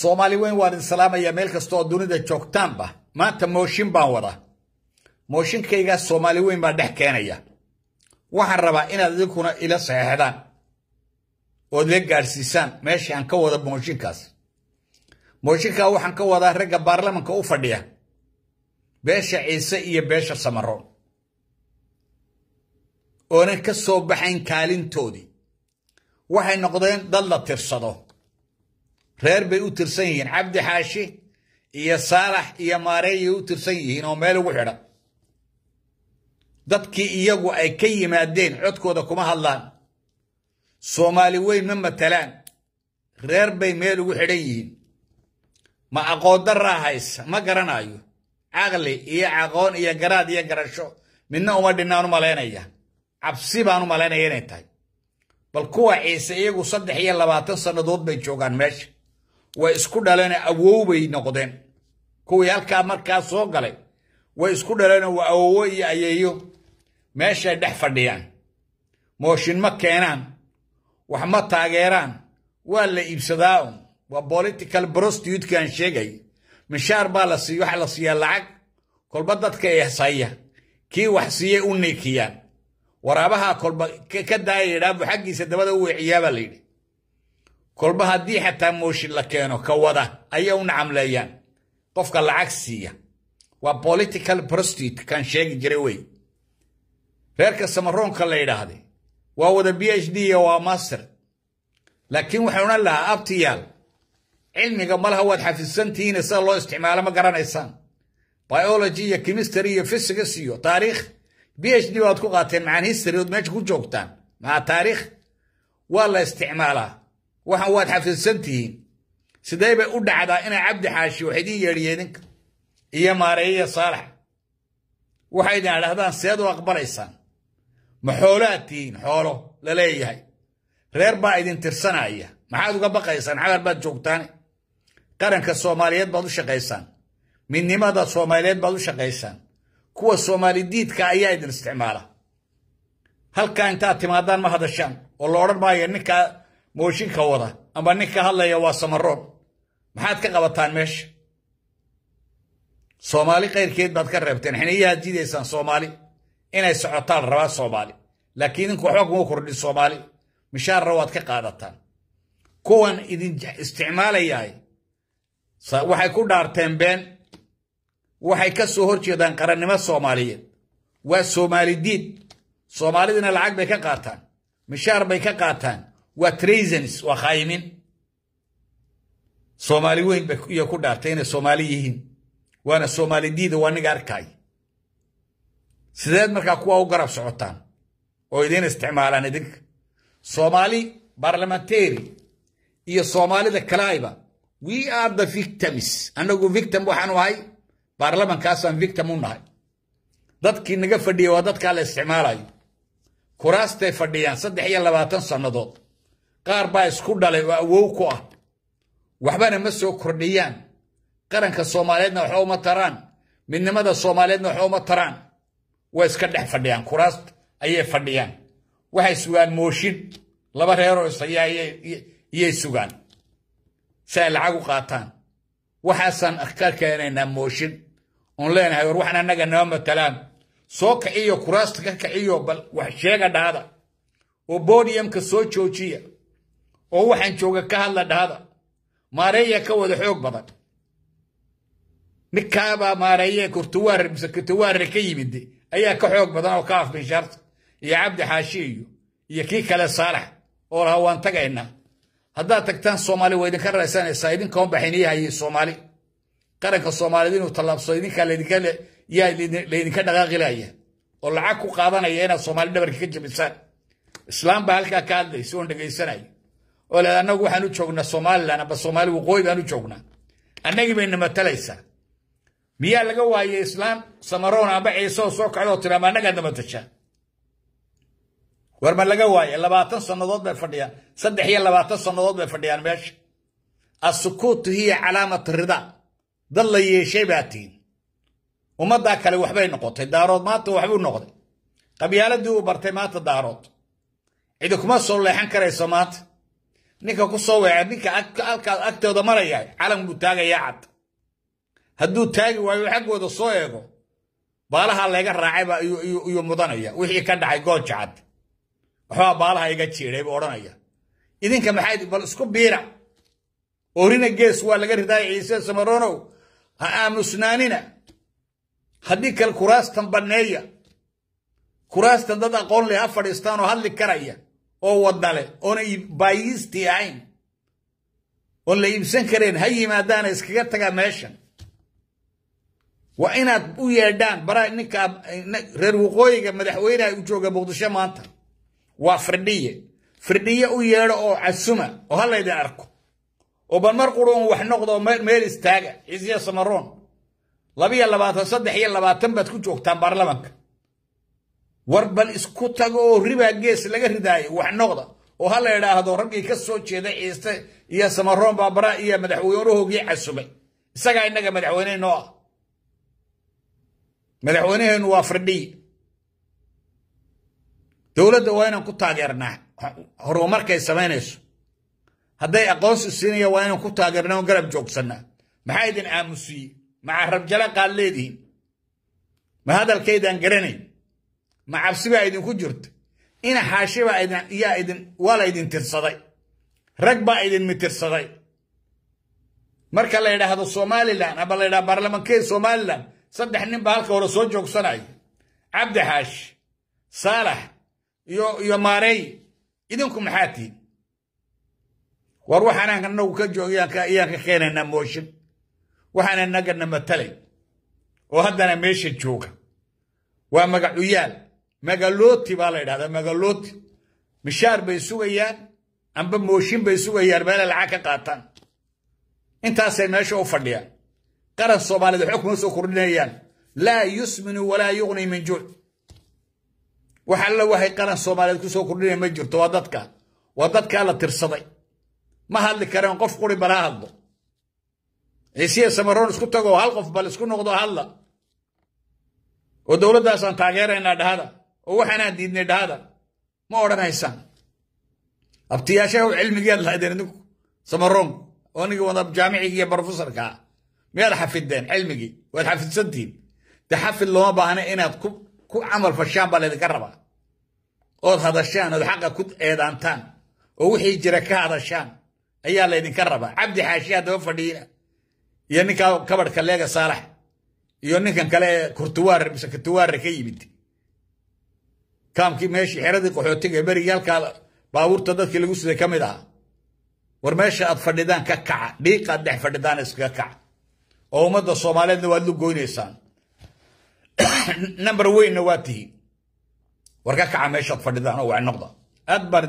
soomaali weyn waan idin salaamayaa meel kasta oo dunida joogtaanba maanta mooshin baan wadaa mooshinkaygaa soomaali weyn baa dhex keenaya waxaan rabaa inaad idinkuna ila saxeexdaan ood ila gaadhsiisaan meesha aan ka wada mooshinkaas mooshinkaa waxaan ka wadaa ragga baarlamanka u fadhiya beesha ciise iyo beesha samaro oonan ka soo baxayn kaalintoodii waxay noqdeen dad la tirsado reer bay u tirsan yihiin cabdi xaashi iyo saalax iyo maareeyay u tirsan yihiin oo meel ugu xidhan dadkii iyagu ay ka yimaadeen codkooda kuma hadlaan soomaali weyn ma matalaan reer bay meel ugu xidhan yihiin ma aqoondaraa haysa ma garanaayo caqli iyo aqoon iyo garaad iyo garasho midna uma dhinaan u malaynaya cabsi baan u malaynaya inay tahay bal kuwa ciise iyagu saddex iyo labaatan sannadood bay joogaan meesha way isku dhaleen awoobay noqdeen kuwii halkaa markaa soo galay way isku dhaleen waa awoowo iyo ayeeyo meeshay dhex fadhiyaan mooshin ma keenaan wax ma taageeraan waa la iibsadaa un waa political prostitutekan sheegay mishaar baa la siiy waxaa la siiyaa lacag kolba dadka ehsaya kii wax siiyey u niikiyaan waraabaha kolba ka daaya yidhaa bu xaggiisa dabada u weeciyaabaa la yidhi كل بها دي حتى موشي لكينو كوضا أيو نعم ليان قفك العكسية و political prostitute كان شيك جريوي فيرك السمرون كالليدا هذي وهو ده بي اش دي و ماستر لكن وحيونا لا ابتيال علمي قمال هو حفي السنتين اسال الله استعمال ما قران ايسان بيولوجي يا كيمستري تاريخ بي اش دي واتكو قاتين معان هيستري ودمج كو جوكتان مع تاريخ والله استعمالها waxaan waad tihiin sidee bay u dhacdaa inay cabdi xaashi wax idin yeedhiyey ninka iyo maareeyiya saalax waxay idin adhahdaan seed u aqbalaysaan ma xoolaad tihiin xoolo la leeyahay reer baa idin tirsanaya maxaad uga baqaysaan cagar baad joogtaane qaranka soomaaliyeed baad u shaqaysaan midnimada soomaaliyeed baad u shaqaysaan kuwa soomaali diidka ayaa idin isticmaala halkaa intaad timaadaan ma hadashaan oo la odhan maayo ninkaa mooshinka wada ama nin ka hadlaya waa samaroon maxaad ka qabataan meesha soomaali kayrkeed baad ka reebteen xiniyaha diidaysaan soomaali inay socotaan rabaa soomaali laakiin idinku waxba kuma kordhin soomaali mishaarna waad ka qaadataan kuwan idin isticmaalayaay waxay ku dhaarteen been waxay ka soo hor jeedaan qarannimo soomaaliyeed waa soomaali diid soomaalidina lacag bay ka qaataan mishaar bay ka qaataan waa trasons waa khaayimin soomaali weyn bay iyo ku dhaartay inay soomaali yihiin waana soomaali diida waa niga arkaay sideed markaa kuwa u garab socotaan oo idiin isticmaalaan idinka soomaali barlamentary iyo soomaalida kalaayba we are the victims annagu victim waxaanu ahay baarlamankaasaan victim u nahay dadkii naga fadhiyay waa dadkaa la isticmaalayo kuraastay fadhiyaan saddex iyo labaatan sannadood قار با اسكو دالي واو كو اه وحبان مسو كرديان قران كالصوماليين وحوما تران من نمدى الصوماليين وحوما تران واسكدح فديان كراست اي فديان وحي سوان موشيد لبهيرو سيا يي سوان سال عقو قاتان وحسن اخكار كاينين موشيد اونلاين هاي روحنا نجا نوم تلان سوك ايو كراست كاكا ايو بل وحشيغا دادا وبوديم كسوشوشيا oo waxaan jooga ka hadla dhahada maareeya ka wada xoog badan ninkaabaa maareeye kurtuwaar mise kurtuwaarre ka yimid ayaa ka xoog badan oo ka afbin sharta iyo cabdi xaashi iyo iyo kii kale saalax oo lahaa waan tagaynaa haddaad tagtaan soomaali waa idinka raysanaysaa idinkaon baxiniyahaye soomaali qaranka soomaaliyed inuu tallaabsado idinkaa laydinka yaa laydinka dhaqaaqilaya oo lacag ku qaadanaya inaad soomaali dhabarka ka jabisaan islaam baa halkaa ka hadlaysa oon dhegaysanayo ولا أنك وحنو جوجنا سومال أنا بس سومال وقوي بانو جوجنا أنك بين ما تليسا ميا لقوا يا إسلام سمرون أبا عيسو سوك على ترى ما نقد ما تشا ورما لقوا الله باتن سنضود بفديا صدق هي الله باتن سنضود بفديا ماشي السكوت هي علامة الرضا ضل يشي باتين وما ذاك اللي وحبي نقطة دارود ما توحبي نقطة قبيالة دو برتمات دارود عندكم ما صلوا لحن كريسمات ninka ku soo weecay ninka halkaas agtooda marayahay calan buu taagayaa cad hadduu taagi waayo xaggooda soo eego baalaha layga raacayba iyuu mudanaya wixii ka dhacay gooja cad waxbaa baalaha iga jiidhay buu odhanaya idinka maxay bal isku biira orina gees waa laga ridaaya ciise samaronow ha aamusnaanina haddii kale kuraastan banneeya kuraastan dad aqoon leh ha fadhiistaan oo hadli karaya oo wadale oona baayiistii ahayn oon la iibsan kareen ha yimaadaana iskaga tagaa meeshan waa inaad u yeedhaan baraa ninka reer waqooyiga madaxweyneha u jooga muqdisho maanta waa firdhiye firdhiye u yeedho oo casuma oo ha arko oo balmar mar quruun wax noqdo meel istaaga cisya samaroon labiyo labaatan saddex iyo labaatan baad ku joogtaan baarlamanka warbal isku tagoo riba gees laga ridaayo wax noqda oo ha la idhaahdo raggii ka soo jeeda ciiste iyo samaroon baabara iyo madaxweynuhoogii casubay isagaa innaga madaxweyne noo ah madaxweynaheenu waa firdhiye dowladda waa inaan ku taageernaa horumarkay samaynayso hadday aqoonsi siinaya waa inaan ku taageernaa oo garab joogsannaa maxaa idin aamusiye maxaa rabjala qaad leedihiin ma hadalkaydaan garanayn ما عبسبا إذن كجرت إنا حاشبا إذن يا إذن ولا إذن ترصدي رقبا إذن مترصدي مركا لا يدا هذا الصومالي لان أبا لا يدا برلمان كي الصومالي لان صدح نين بهالك ورسول جوك صنعي عبد حاش صالح يو يو ماري إذنكم حاتي واروح أنا كنو كجو يا كا يا كخير أنا موشن وحنا نقدر نمتلي وهذا أنا ماشي جوك ومقعد ويال magalooti baa la yidhahdaa magalooti mishaar bay sugayaan amba mooshin bay sugayaan meelay lacag ka qaataan intaasay meesha u fadhiyaan qaran soomaaliyeed waxba kuma soo kordhinayaan laa yusminu walaa yuqni min juuc waxa alla waxay qaran soomaaliyeed kusoo kordhinaya ma jirto waa dadka waa dadkaa la tirsaday ma hadli kareen qof quri balaa hadlo ciisiya samaroon isku tago hal qof bal isku noqdo hadla oo dowladdaasaan taageeraynaa dhahada وحنا دين هذا ما ورانا إنسان أبتي أشياء علم جد الله يدرنك سمرهم وأنا جوا ضب جامعي هي بروفيسور كا ما راح في الدين علم جي وراح في الدين تحف اللي ما بهنا إنا كو كو عمل فشان بلا تكربا أو هذا الشان هذا حقه كت إعدام تام ووحي جرك هذا الشان أي الله يدكربا عبد حاشية دو فدينا يعني كا كبر كلاجة صالح يعني كان كلا كرتوار مش كرتوار كي بنتي kaamkii meeshii xeradii qaxootiga ee beriyaalka baabuurta dadkii lagu siday ka mid ahaa war meesha aad fadhidaan ka kaca dhiiqa aad dhex fadhidaan iskaga kaca oo ummadda soomaaliyeedna waad lu goynaysaan number weynna waa tihi war ka kaca meeshaad fadhidaan oo wacnoqda aad baan